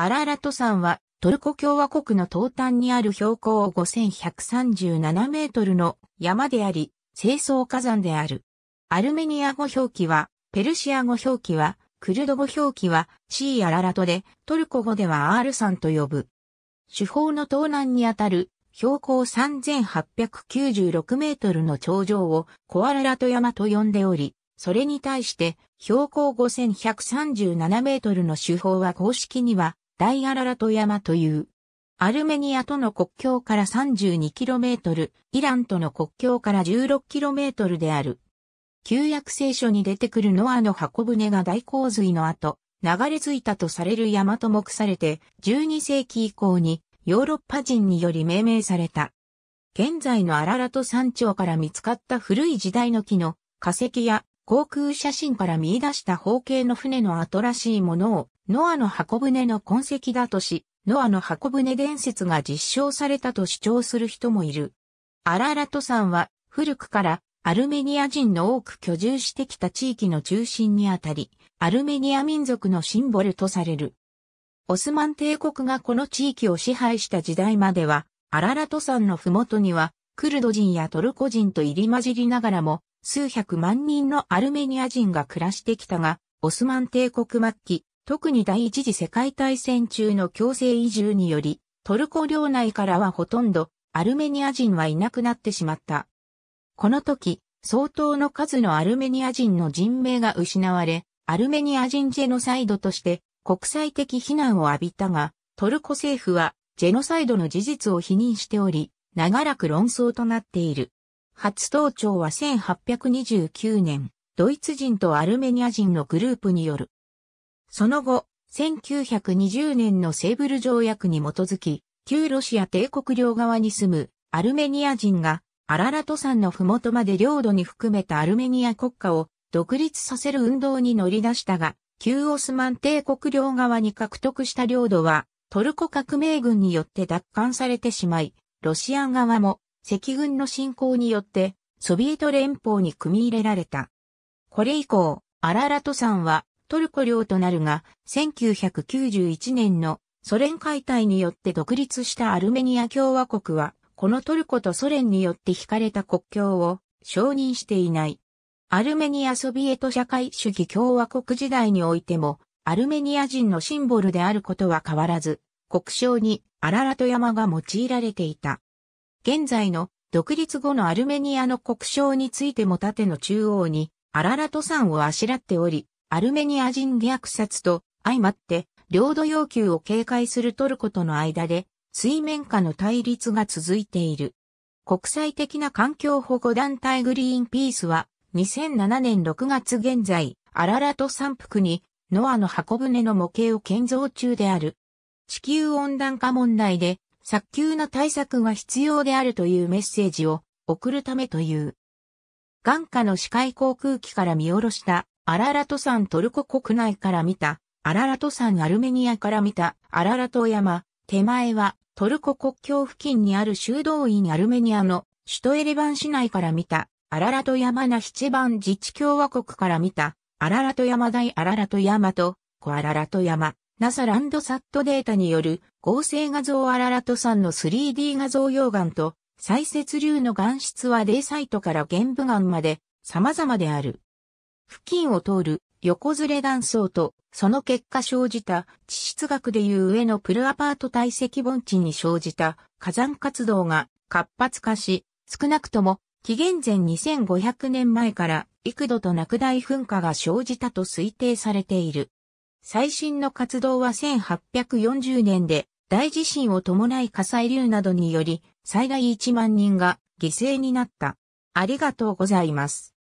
アララト山はトルコ共和国の東端にある標高5137メートルの山であり、清掃火山である。アルメニア語表記は、ペルシア語表記は、クルド語表記は C アララトで、トルコ語では R 山と呼ぶ。主峰の東南にあたる標高3896メートルの頂上をコアララト山と呼んでおり、それに対して標高5137メートルの手法は公式には大アララト山という。アルメニアとの国境から 32km、イランとの国境から 16km である。旧約聖書に出てくるノアの箱舟が大洪水の後、流れ着いたとされる山と目されて、12世紀以降にヨーロッパ人により命名された。現在のアララト山頂から見つかった古い時代の木の化石や航空写真から見出した方形の船の跡らしいものをノアの箱舟の痕跡だとし、ノアの箱舟伝説が実証されたと主張する人もいる。アララト山は古くからアルメニア人の多く居住してきた地域の中心にあたり、アルメニア民族のシンボルとされる。オスマン帝国がこの地域を支配した時代までは、アララト山の麓には、クルド人やトルコ人と入り混じりながらも、数百万人のアルメニア人が暮らしてきたが、オスマン帝国末期、特に第一次世界大戦中の強制移住により、トルコ領内からはほとんどアルメニア人はいなくなってしまった。この時、相当の数のアルメニア人の人命が失われ、アルメニア人ジェノサイドとして国際的非難を浴びたが、トルコ政府はジェノサイドの事実を否認しており、長らく論争となっている。初登庁は1829年、ドイツ人とアルメニア人のグループによるその後、1920年のセーブル条約に基づき、旧ロシア帝国領側に住むアルメニア人がアララト山のふもとまで領土に含めたアルメニア国家を独立させる運動に乗り出したが、旧オスマン帝国領側に獲得した領土はトルコ革命軍によって奪還されてしまい、ロシア側も赤軍の侵攻によってソビエト連邦に組み入れられた。これ以降、アララト山はトルコ領となるが、1991年のソ連解体によって独立したアルメニア共和国は、このトルコとソ連によって引かれた国境を承認していない。アルメニアソビエト社会主義共和国時代においても、アルメニア人のシンボルであることは変わらず、国章にアララト山が用いられていた。現在の独立後のアルメニアの国章についても縦の中央にアララト山をあしらっており、アルメニア人虐殺と相まって、領土要求を警戒するトルコとの間で、水面下の対立が続いている。国際的な環境保護団体グリーンピースは、2007年6月現在、アララト山腹に、ノアの箱舟の模型を建造中である。地球温暖化問題で、早急な対策が必要であるというメッセージを送るためという。眼下の視界航空機から見下ろしたアララト山トルコ国内から見た、アララト山アルメニアから見た、アララト山、手前は、トルコ国境付近にある修道院アルメニアの首都エレバン市内から見た、アララト山ナ七番自治共和国から見た、アララト山大アララト山と、コアララト山、ナサランドサットデータによる合成画像アララト山の 3D 画像溶岩と、再設流の岩質はデイサイトから玄武岩まで様々である。付近を通る横ずれ断層と、その結果生じた地質学でいう上のプルアパート体積盆地に生じた火山活動が活発化し、少なくとも紀元前2500年前から幾度となく大噴火が生じたと推定されている。最新の活動は1840年で大地震を伴い火災流などにより最大1万人が犠牲になった。ありがとうございます。